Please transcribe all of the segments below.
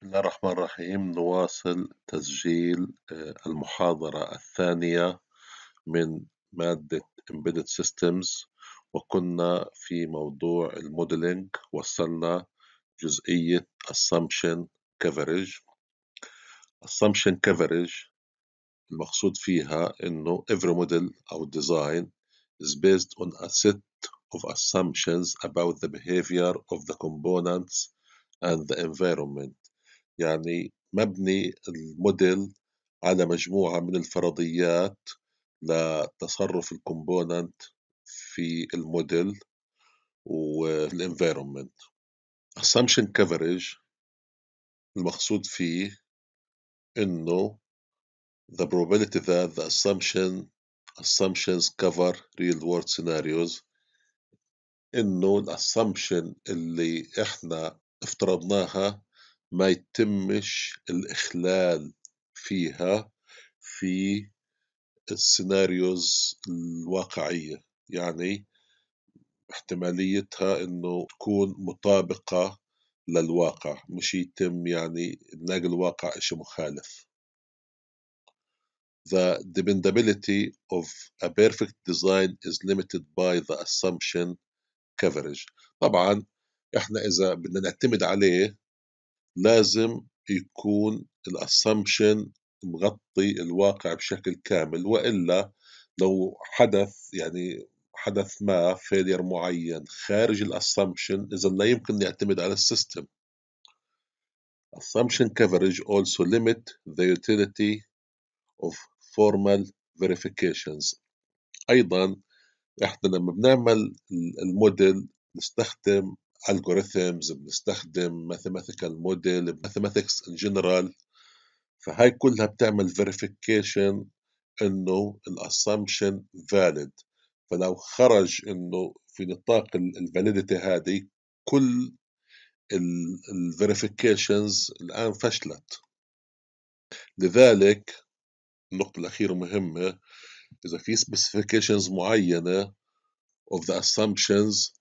بسم الله الرحمن الرحيم نواصل تسجيل المحاضرة الثانية من مادة Embedded Systems وكنا في موضوع الموديلينج وصلنا جزئية Assumption Coverage Assumption Coverage المقصود فيها إنه every model أو design is based on a set of assumptions about the behavior of the components and the environment يعني مبني الموديل على مجموعة من الفرضيات لتصرف الكومبوننت في الموديل والانفيرومنت assumption coverage المقصود فيه انه the probability that the assumption assumptions cover real world scenarios انه الاسامبشن اللي احنا افترضناها ما يتمش الإخلال فيها في السيناريوز الواقعية يعني احتماليتها انه تكون مطابقة للواقع مش يتم يعني نلاقي الواقع اشي مخالف The dependability of a perfect design is limited by the assumption coverage طبعا احنا اذا بدنا نعتمد عليه لازم يكون الاسامبشن مغطي الواقع بشكل كامل والا لو حدث يعني حدث ما فيلير معين خارج الاسامبشن اذا لا يمكن نعتمد على السيستم assumption coverage also limit the utility of formal verifications ايضا احنا لما بنعمل الموديل نستخدم algorithms بنستخدم mathematical model mathematics in general فهاي كلها بتعمل verification انه الاسامبشن valid فلو خرج انه في نطاق الفاليديتي هذه كل الفيريفيكيشنز الان فشلت لذلك النقطة الأخيرة مهمة إذا في specifications معينة of the assumptions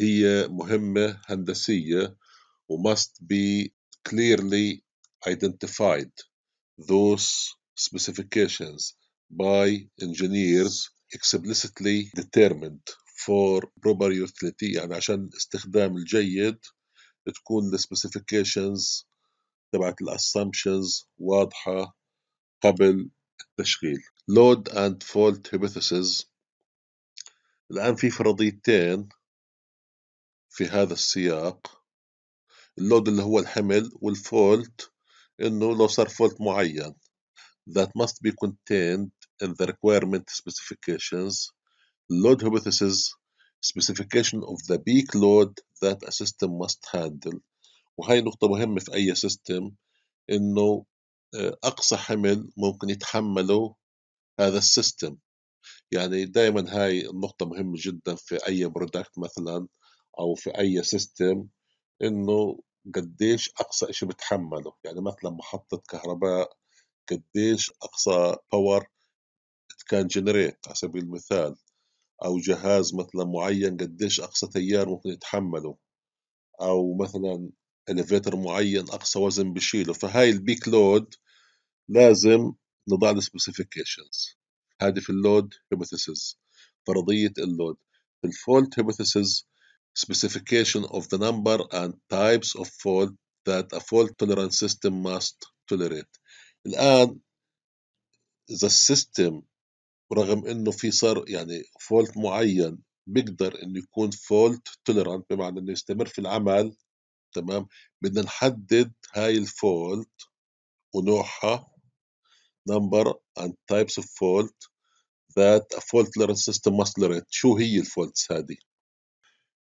هي مهمة هندسية و must be clearly identified those specifications by engineers explicitly determined for proper utility يعني عشان استخدام الجيد تكون specifications تبعت ال assumptions واضحة قبل التشغيل load and fault hypothesis الآن في فرضيتين في هذا السياق اللود اللي هو الحمل والفولت انه لو صار فولت معين that must be contained in the requirement specifications load hypothesis specification of the peak load that a system must handle وهي نقطة مهمة في أي سيستم إنه آه، أقصى حمل ممكن يتحمله هذا السيستم يعني دائما هاي النقطة مهمة جدا في أي برودكت مثلا او في اي سيستم انه قديش اقصى إشي بتحمله يعني مثلا محطه كهرباء قديش اقصى باور كان جنريت على سبيل المثال او جهاز مثلا معين قديش اقصى تيار ممكن يتحمله او مثلا الفيتر معين اقصى وزن بشيله فهاي البيك لود لازم نضع له سبيسيفيكيشنز هذه في اللود هيبوثيسز فرضيه اللود في الفولت هيبوثيسز specification of the number and types of fault that a fault tolerance system must tolerate الآن إذا السيستم رغم إنه في صار يعني فولت معين بيقدر إنه يكون فولت تولرانت بمعنى إنه يستمر في العمل تمام بدنا نحدد هاي الفولت ونوعها number and types of fault that a fault tolerance system must tolerate شو هي الفولتس هذه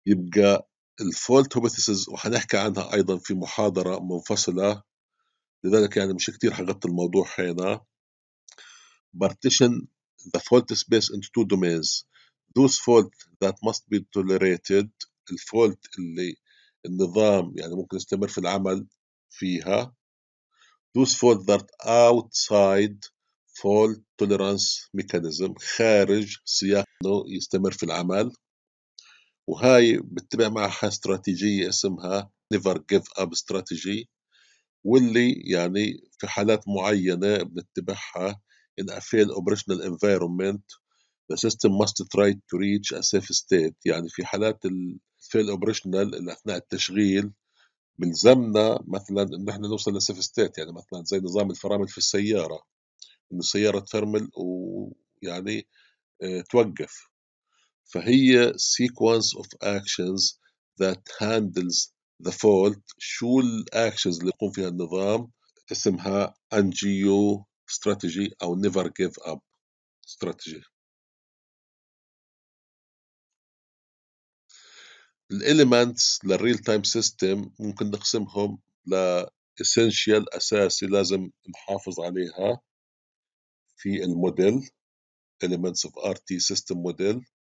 يبقى الفولت هوبيثيسز وحنحكي عنها ايضا في محاضره منفصله لذلك يعني مش كتير حغطي الموضوع هنا partition the fault space into two domains those fault that must be tolerated الفولت اللي النظام يعني ممكن يستمر في العمل فيها those fault that outside fault tolerance mechanism خارج سياق انه يستمر في العمل وهاي بتبع معها استراتيجية اسمها never give up strategy واللي يعني في حالات معينة بنتبعها in a failed operational environment the system must try to reach a safe state يعني في حالات الفيل اوبريشنال اللي اثناء التشغيل بلزمنا مثلا ان احنا نوصل لسيف ستيت يعني مثلا زي نظام الفرامل في السياره ان السياره تفرمل ويعني اه توقف فهي sequence of actions that handles the fault شو الاكشنز اللي يقوم فيها النظام اسمها NGO strategy او never give up strategy الاليمنتس للريل تايم سيستم ممكن نقسمهم ل essential اساسي لازم نحافظ عليها في الموديل elements of RT system model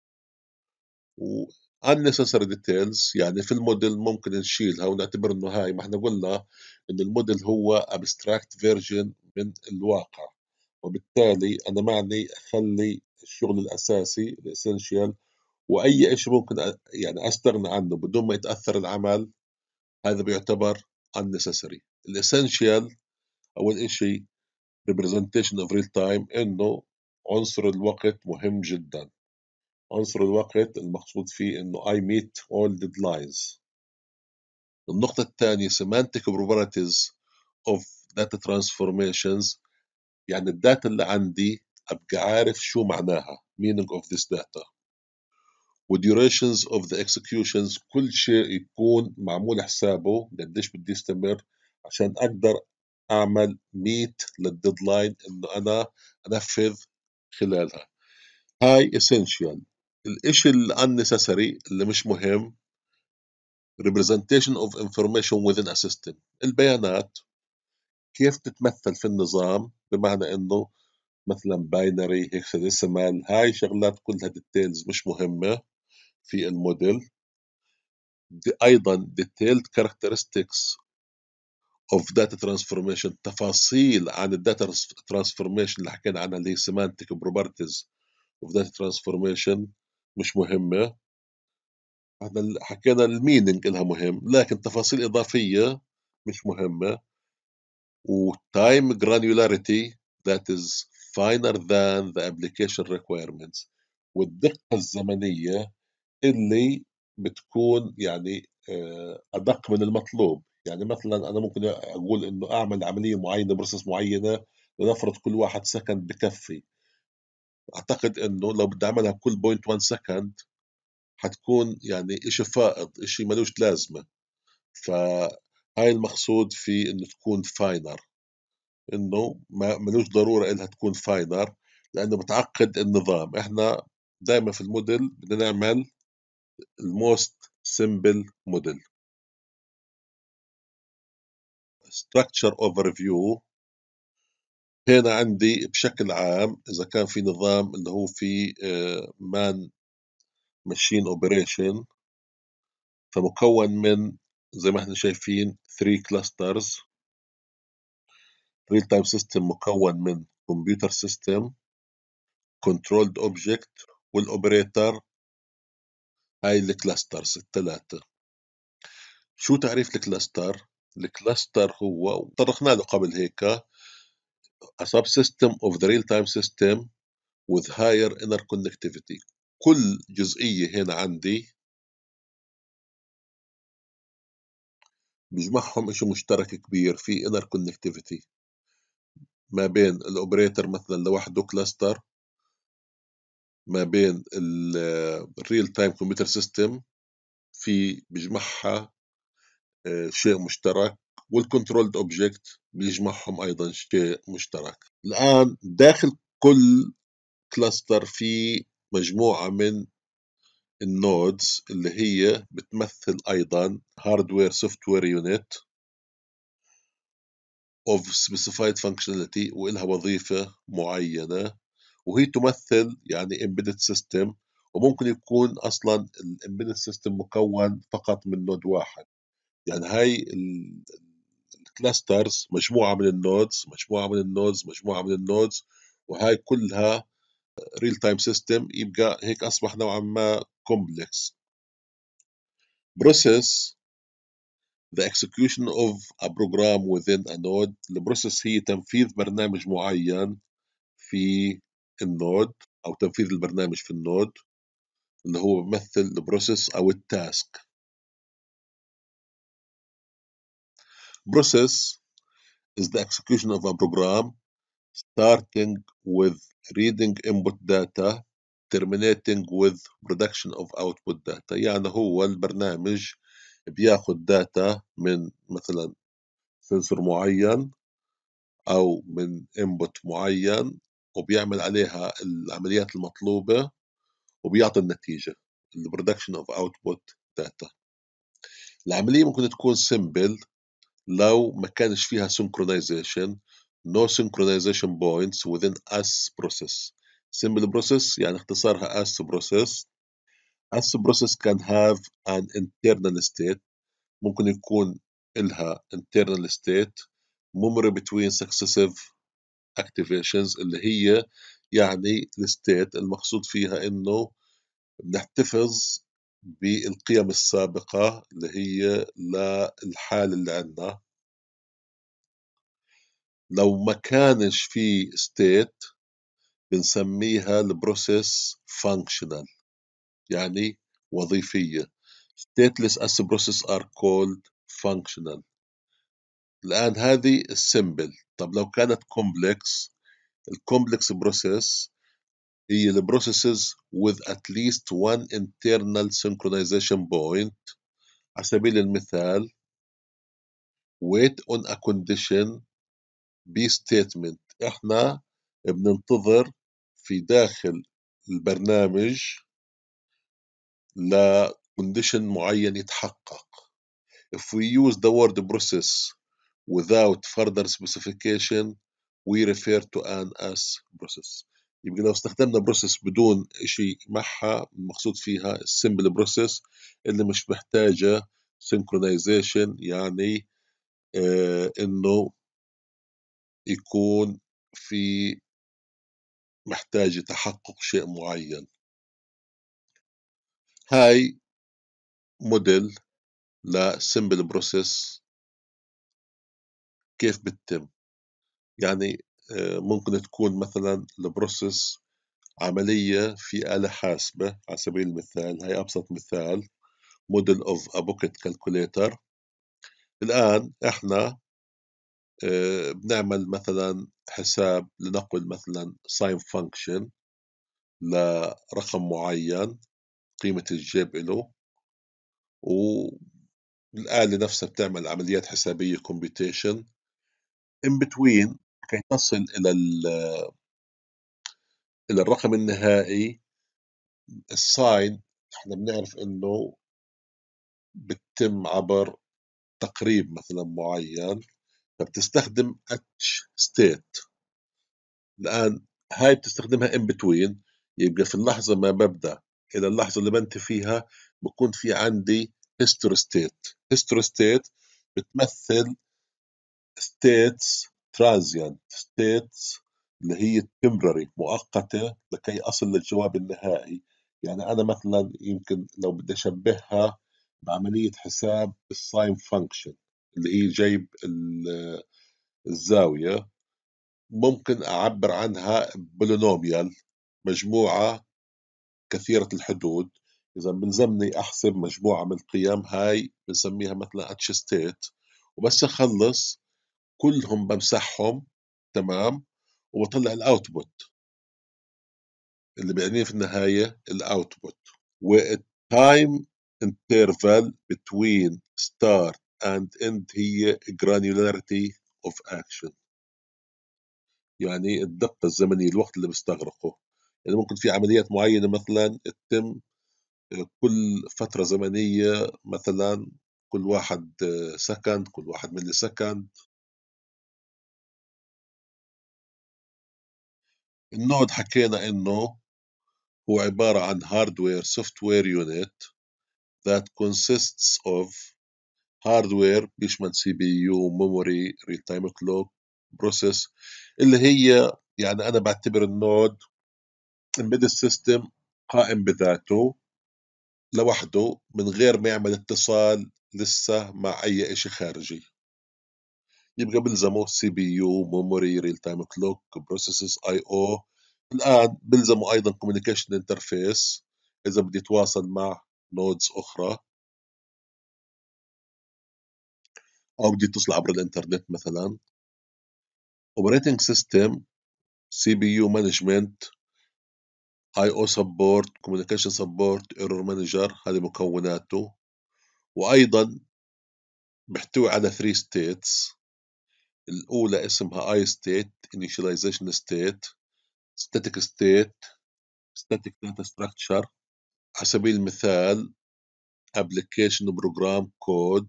و unnecessary details يعني في الموديل ممكن نشيلها ونعتبر انه هاي ما احنا قلنا ان الموديل هو abstract version من الواقع وبالتالي انا معني اخلي الشغل الاساسي essential واي شيء ممكن يعني استغنى عنه بدون ما يتاثر العمل هذا بيعتبر unnecessary الاسينشال اول شيء representation of real time انه عنصر الوقت مهم جدا عنصر الوقت المقصود فيه انه I meet all deadlines النقطة الثانية semantic properties of data transformations يعني الداتا اللي عندي ابقى عارف شو معناها meaning of this data durations of the executions كل شيء يكون معمول حسابه قديش بدي استمر عشان اقدر اعمل لل للديدلاين انه انا انفذ خلالها هاي essential الاشي unnecessary اللي مش مهم representation of information within a system البيانات كيف تتمثل في النظام بمعنى انه مثلا باينري هيكساديسيمال هاي شغلات كلها ديتيلز مش مهمة في الموديل دي ايضا detailed characteristics of data transformation تفاصيل عن الداتا ترانسفورميشن اللي حكينا عنها اللي هي semantic properties of data transformation مش مهمة احنا حكينا الميننج إلها مهم لكن تفاصيل إضافية مش مهمة وتايم granularity that is finer than the application requirements والدقة الزمنية اللي بتكون يعني آه، أدق من المطلوب يعني مثلا أنا ممكن أقول إنه أعمل عملية معينة بروسس معينة لنفرض كل واحد سكن بكفي اعتقد انه لو بدي اعملها كل 0.1 1 سكند حتكون يعني إشي فائض إشي ملوش لازمة فهاي المقصود في إنه تكون فاينر إنه ما ملوش ضرورة إنها تكون فاينر لأنه بتعقد النظام إحنا دائما في الموديل بدنا نعمل الموست سمبل موديل structure overview هنا عندي بشكل عام اذا كان في نظام اللي هو في مان ماشين اوبريشن فمكون من زي ما احنا شايفين 3 كلاسترز ريل تايم سيستم مكون من كمبيوتر سيستم كنترولد اوبجكت والاوبريتر هاي الكلاسترز الثلاثه شو تعريف الكلاستر الكلاستر هو طرقنا له قبل هيك a subsystem of the real-time system with higher interconnectivity كل جزئية هنا عندي بجمعهم إشي مشترك كبير في interconnectivity ما بين الأوبريتر مثلا لوحده كلاستر ما بين الريل تايم كمبيوتر سيستم في بجمعها آه، شيء مشترك والكنترولد اوبجكت بيجمعهم ايضا شيء مشترك الان داخل كل كلاستر في مجموعه من النودز اللي هي بتمثل ايضا هاردوير سوفت وير يونت اوف سبيسيفايد فانكشناليتي وإلها وظيفة معينة وهي تمثل يعني امبيدد سيستم وممكن يكون أصلا الامبيدد سيستم مكون فقط من نود واحد يعني هاي كلاسترز مجموعه من النودز مجموعه من النودز مجموعه من النودز وهاي كلها ريل تايم سيستم يبقى هيك اصبح نوعا ما كومبلكس process the execution of a program within a node البروسيس هي تنفيذ برنامج معين في النود او تنفيذ البرنامج في النود اللي هو بمثل البروسيس او التاسك Process is the execution of a program starting with reading input data terminating with production of output data يعني هو البرنامج بياخد داتا من مثلا سنسور معين أو من input معين وبيعمل عليها العمليات المطلوبة وبيعطي النتيجة البرودكشن اوف اوتبوت داتا العملية ممكن تكون simple لو ما كانش فيها synchronization no synchronization points within as process simple process يعني اختصارها as process as process can have an internal state ممكن يكون إلها internal state memory between successive activations اللي هي يعني الستيت المقصود فيها إنه بنحتفظ بالقيم السابقة اللي هي للحال اللي عندنا لو ما كانش في ستيت بنسميها البروسيس فانكشنال يعني وظيفية stateless as بروسيس are called functional الآن هذه السيمبل طب لو كانت complex الكومبلكس بروسيس هي البروسيسز with at least one internal synchronization point على سبيل المثال wait on a condition be statement احنا بننتظر في داخل البرنامج condition معين يتحقق if we use the word process without further specification we refer to an as process يبقى لو استخدمنا بروسيس بدون شيء معها المقصود فيها السمبل بروسيس اللي مش محتاجة سينكرونايزيشن يعني آه انه يكون في محتاجة تحقق شيء معين هاي موديل لسمبل بروسيس كيف بتتم يعني آه، ممكن تكون مثلا البروسيس عملية في آلة حاسبة على سبيل المثال هي أبسط مثال موديل اوف أبوكت كالكوليتر الآن إحنا آه، بنعمل مثلا حساب لنقل مثلا ساين فانكشن لرقم معين قيمة الجيب له والآلة نفسها بتعمل عمليات حسابية computation in between كي تصل إلى إلى الرقم النهائي الساين احنا بنعرف انه بتتم عبر تقريب مثلا معين فبتستخدم اتش ستيت الان هاي بتستخدمها ان بتوين يبقى في اللحظه ما ببدا الى اللحظه اللي بنتهي فيها بكون في عندي هيستوري ستيت هيستوري ستيت بتمثل ستيتس transient ستيتس اللي هي temporary مؤقتة لكي أصل للجواب النهائي يعني أنا مثلا يمكن لو بدي أشبهها بعملية حساب الساين فانكشن اللي هي جيب الزاوية ممكن أعبر عنها بولينوميال مجموعة كثيرة الحدود إذا بلزمني أحسب مجموعة من القيم هاي بنسميها مثلا اتش ستيت وبس أخلص كلهم بمسحهم تمام وبطلع الاوتبوت اللي بيعنيه في النهايه الاوتبوت والتايم انترفال بتوين ستارت اند اند هي جرانيولاريتي اوف اكشن يعني الدقة الزمنية الوقت اللي بيستغرقه يعني ممكن في عمليات معينة مثلا تتم آه، كل فترة زمنية مثلا كل واحد سكند آه، كل واحد ملي سكند النود حكينا إنه هو عبارة عن hardware software unit that consists of hardware بيشمل سي بي يو memory real time clock process اللي هي يعني أنا بعتبر النود embedded system قائم بذاته لوحده من غير ما يعمل اتصال لسه مع أي إشي خارجي يبقى بيلزموا سي بي يو ميموري ريل تايم كلوك بروسيسز اي او الان بيلزموا ايضا كوميونيكيشن انترفيس اذا بدي اتواصل مع نودز اخرى او بدي اتصل عبر الانترنت مثلا اوبريتنج سيستم سي بي يو مانجمنت اي او سبورت كوميونيكيشن سبورت ايرور مانجر هذه مكوناته وايضا بيحتوي على 3 ستيتس الأولى اسمها I state initialization state static state static data structure على سبيل المثال application program code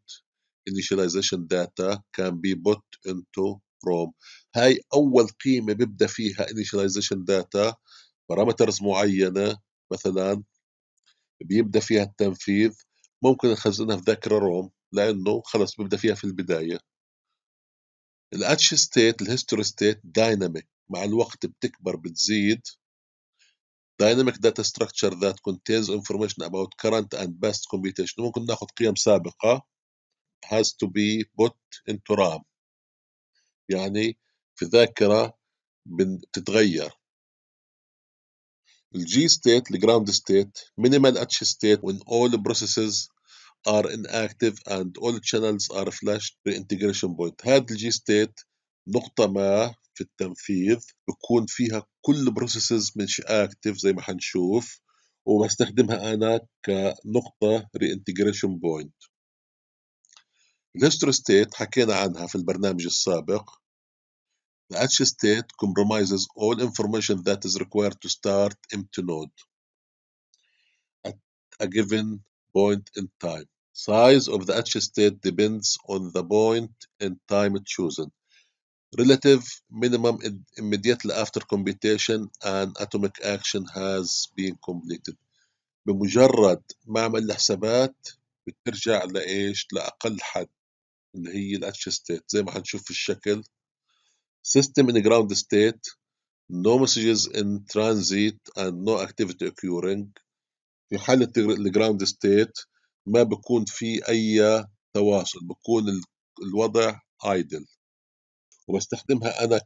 initialization data can be put into from هاي أول قيمة بيبدأ فيها initialization data parameters معينة مثلا بيبدأ فيها التنفيذ ممكن نخزنها في ذاكرة روم لأنه خلص بيبدأ فيها في البداية الاتش ستيت الهيستوريستيت دايناميك مع الوقت بتكبر بتزيد dynamic data structure that contains information about current and past computation ممكن ناخذ قيم سابقة has to be put into RAM يعني في ذاكرة بتتغير الجي state الجراوند state minimal h state when all processes are inactive and all channels are flashed reintegration point هذا الجي ستيت نقطة ما في التنفيذ بكون فيها كل بروسيسز مش اكتف زي ما حنشوف وبستخدمها أنا كنقطة reintegration point الهيستوري ستيت حكينا عنها في البرنامج السابق The H state compromises all information that is required to start empty node at a given point in time. Size of the H state depends on the point in time chosen. Relative minimum immediately after computation and atomic action has been completed. بمجرد ما عمل الحسابات بترجع لإيش؟ لأقل حد اللي هي الاتش state زي ما حنشوف في الشكل. System in ground state no messages in transit and no activity occurring في حالة الجراوند ستيت ما بكون في أي تواصل بكون الوضع ايدل وبستخدمها أنا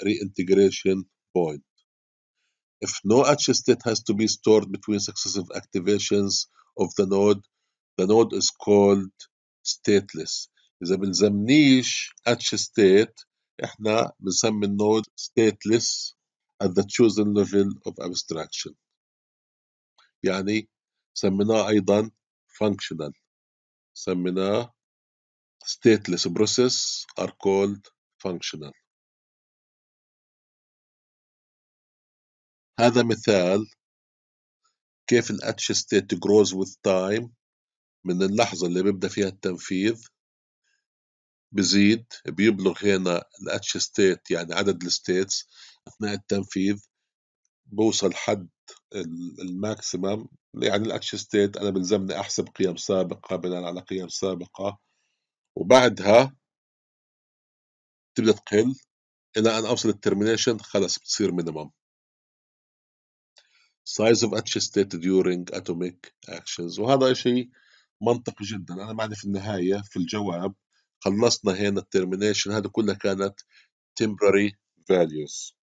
كرينتجريشن بوينت If no H state has to be stored between successive activations of the node, the node is called stateless. إذا بنزمنيش H state إحنا بنسمي النود stateless at the chosen level of abstraction. يعني سميناه أيضا functional سميناه stateless process are called functional هذا مثال كيف الاتش state grows with time من اللحظة اللي بيبدأ فيها التنفيذ بزيد بيبلغ هنا الاتش state يعني عدد ال states اثناء التنفيذ بوصل حد الماكسيمم يعني الاتش ستيت انا بلزمني احسب قيم سابقه بناء على قيم سابقه وبعدها تبدا تقل الى ان اوصل الترمينيشن خلص بتصير مينيمم سايز اوف اتش ستيت ديورينج اتوميك اكشنز وهذا شيء منطقي جدا انا معني في النهايه في الجواب خلصنا هنا الترمينيشن هذا كلها كانت temporary values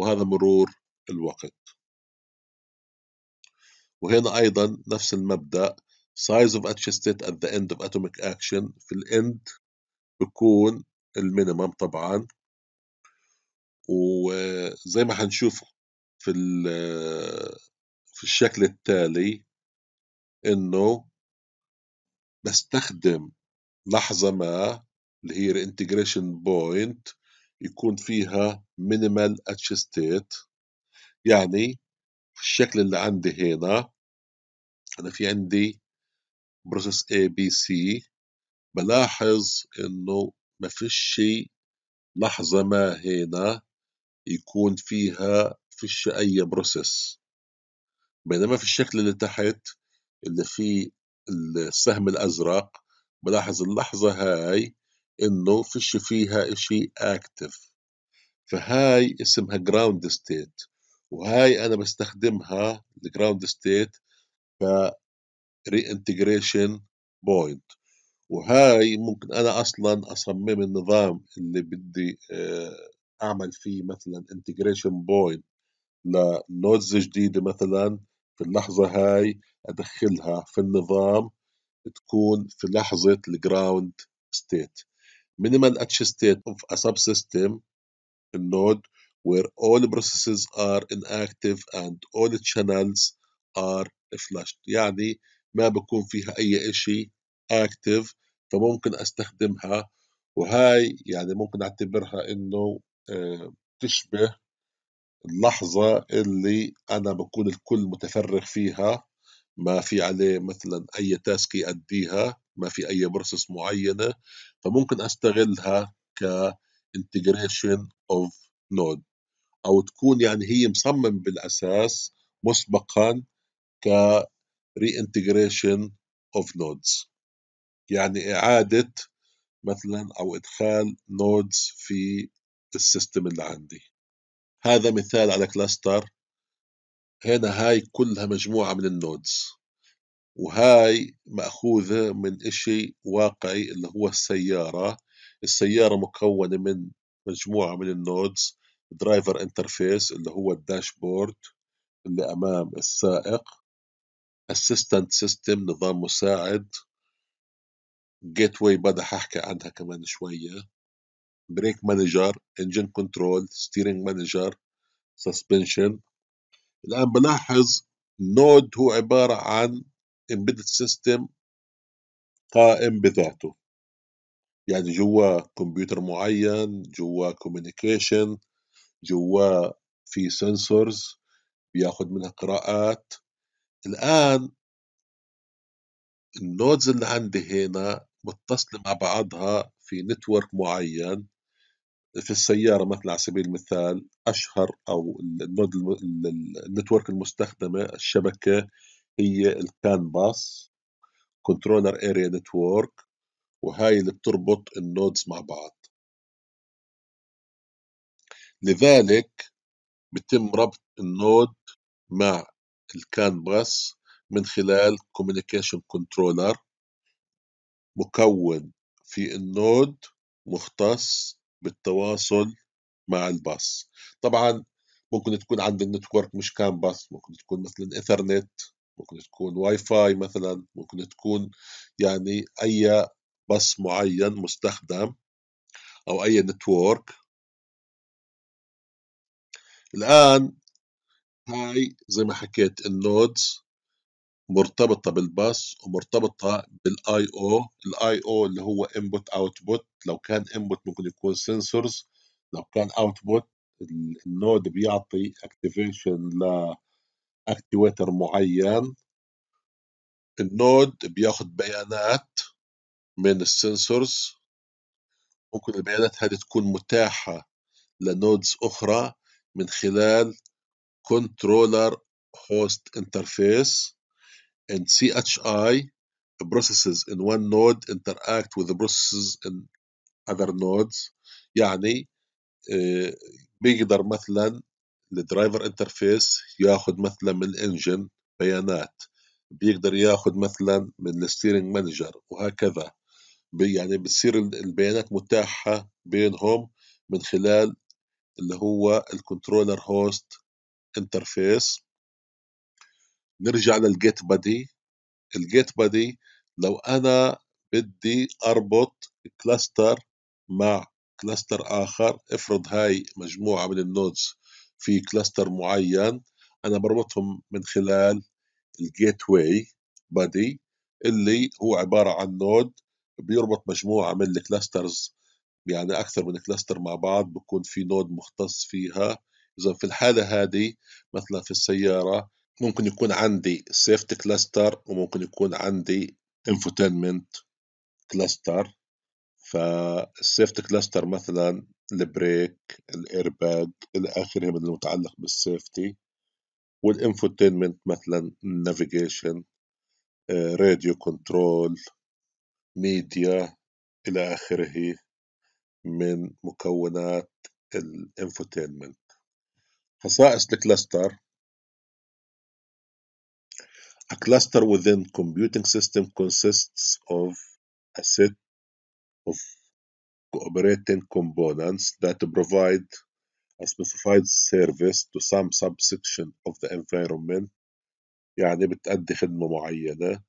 وهذا مرور الوقت وهنا أيضا نفس المبدأ size of each state at the end of atomic action في الاند بكون المينيمم طبعا وزي ما هنشوف في في الشكل التالي انه بستخدم لحظة ما اللي هي الانتجريشن بوينت يكون فيها مينيمال ستيت يعني في الشكل اللي عندي هنا أنا في عندي بروسيس اي بي سي بلاحظ إنه ما فيش لحظة ما هنا يكون فيها فيش أي بروسيس بينما في الشكل اللي تحت اللي فيه السهم الأزرق بلاحظ اللحظة هاي انه فيش فيها اشي اكتف فهاي اسمها جراوند ستيت وهاي انا بستخدمها الجراوند ستيت ك انتجريشن بوينت وهاي ممكن انا اصلا اصمم النظام اللي بدي آه، اعمل فيه مثلا انتجريشن بوينت لنودز جديده مثلا في اللحظه هاي ادخلها في النظام تكون في لحظه الجراوند ستيت minimal H state of a subsystem node where all processes are inactive and all channels are flushed يعني ما بكون فيها أي إشي active فممكن أستخدمها وهاي يعني ممكن أعتبرها إنه آه، تشبه اللحظة اللي أنا بكون الكل متفرغ فيها ما في عليه مثلا أي تاسك يأديها ما في اي بروسس معينه فممكن استغلها كانتجريشن اوف نود او تكون يعني هي مصمم بالاساس مسبقا ك reintegration of nodes يعني إعادة مثلا أو إدخال nodes في السيستم اللي عندي هذا مثال على كلاستر هنا هاي كلها مجموعة من النودز وهاي مأخوذة من إشي واقعي اللي هو السيارة السيارة مكونة من مجموعة من النودز درايفر انترفيس اللي هو الداشبورد اللي أمام السائق اسيستنت سيستم نظام مساعد جيت واي بدح احكي عنها كمان شوية بريك مانجر انجن كنترول ستيرنج مانجر سسبنشن الآن بلاحظ نود هو عبارة عن embedded system قائم بذاته يعني جوا كمبيوتر معين جوا communication جوا في sensors بياخد منها قراءات الآن النودز اللي عندي هنا متصلة مع بعضها في نتورك معين في السيارة مثلا على سبيل المثال أشهر أو النود النتورك المستخدمة الشبكة هي الكان باس كنترولر اريا نتورك وهاي اللي بتربط النودز مع بعض لذلك بتم ربط النود مع الكان باس من خلال كوميونيكيشن كنترولر مكون في النود مختص بالتواصل مع الباص طبعا ممكن تكون عند النتورك مش كان باص ممكن تكون مثلا ايثرنت ممكن تكون واي فاي مثلا ممكن تكون يعني أي بص معين مستخدم أو أي نتورك الآن هاي زي ما حكيت النودز مرتبطة بالباس ومرتبطة بالاي او الاي او اللي هو انبوت اوتبوت لو كان انبوت ممكن يكون سنسورز لو كان اوتبوت النود بيعطي اكتيفيشن ل اكتيويتر معين النود بياخد بيانات من السنسورز ممكن البيانات هذه تكون متاحة لنودز أخرى من خلال كنترولر هوست انترفيس and CHI processes in one node interact with the processes in other nodes يعني آه، بيقدر مثلا الدرايفر انترفيس ياخذ مثلا من الانجن بيانات بيقدر ياخذ مثلا من الستيرنج مانجر وهكذا يعني بتصير البيانات متاحة بينهم من خلال اللي هو الكنترولر هوست انترفيس نرجع للجيت بادي الجيت بادي لو انا بدي اربط كلاستر مع كلاستر اخر افرض هاي مجموعه من النودز في كلاستر معين انا بربطهم من خلال الجيت واي بادي اللي هو عباره عن نود بيربط مجموعه من الكلاسترز يعني اكثر من كلاستر مع بعض بكون في نود مختص فيها اذا في الحاله هذه مثلا في السياره ممكن يكون عندي سيفت كلاستر وممكن يكون عندي انفوتينمنت كلاستر فالسيفت كلاستر مثلا البريك الايرباج الى اخره من المتعلق بالسيفتي والانفوتينمنت مثلا النافيجيشن راديو كنترول ميديا الى اخره من مكونات الانفوتينمنت خصائص الكلاستر A cluster within computing system consists of a set of cooperating components that provide a specified service to some subsection of the environment يعني بتأدي خدمة معينة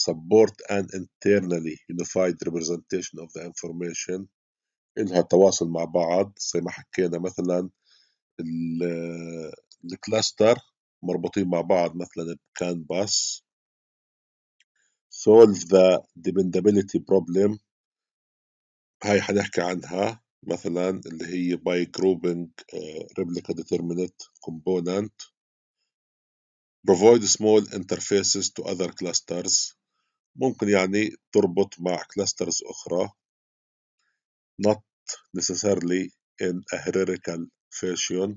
support an internally unified representation of the information إلها تواصل مع بعض زي ما حكينا مثلا الكلاستر مربوطين مع بعض مثلا بكانباس solve the dependability problem هاي حنحكي عنها مثلا اللي هي by grouping آه، replica ديترمينت كومبوننت بروفايد small interfaces to other clusters ممكن يعني تربط مع clusters أخرى not necessarily in a hierarchical fashion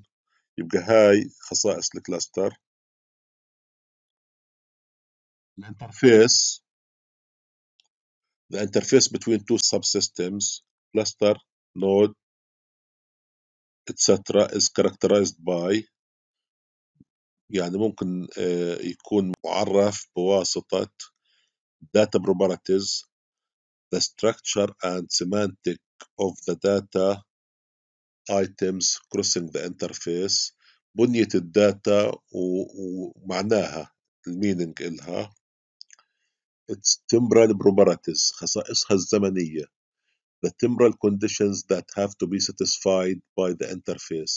يبقى هاي خصائص الكلاستر الانترفيس the interface between two subsystems, cluster, node, etc. is characterized by يعني ممكن يكون معرف بواسطة data properties the structure and semantic of the data items crossing the interface بنية الداتا ومعناها المينينج إلها It's temporal properties خصائصها الزمنية the temporal conditions that have to be satisfied by the interface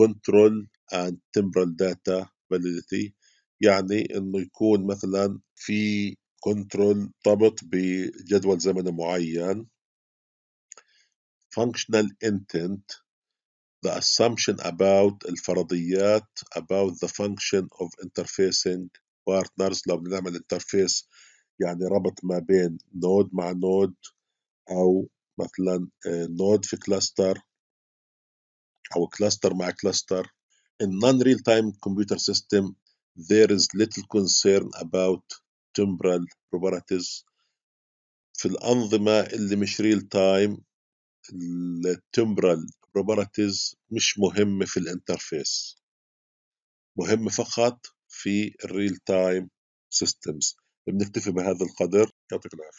control and temporal data validity يعني انه يكون مثلا في كنترول طبط بجدول زمني معين functional intent the assumption about الفرضيات about the function of interfacing partners لو بنعمل interface يعني ربط ما بين نود مع نود أو مثلا نود آه، في كلاستر أو كلاستر مع كلاستر In non-real-time computer system there is little concern about temporal properties في الأنظمة اللي مش real-time, تايم التمبرال properties مش مهمة في الانترفيس مهم فقط في الريل تايم systems بنكتفي بهذا القدر يعطيك العافيه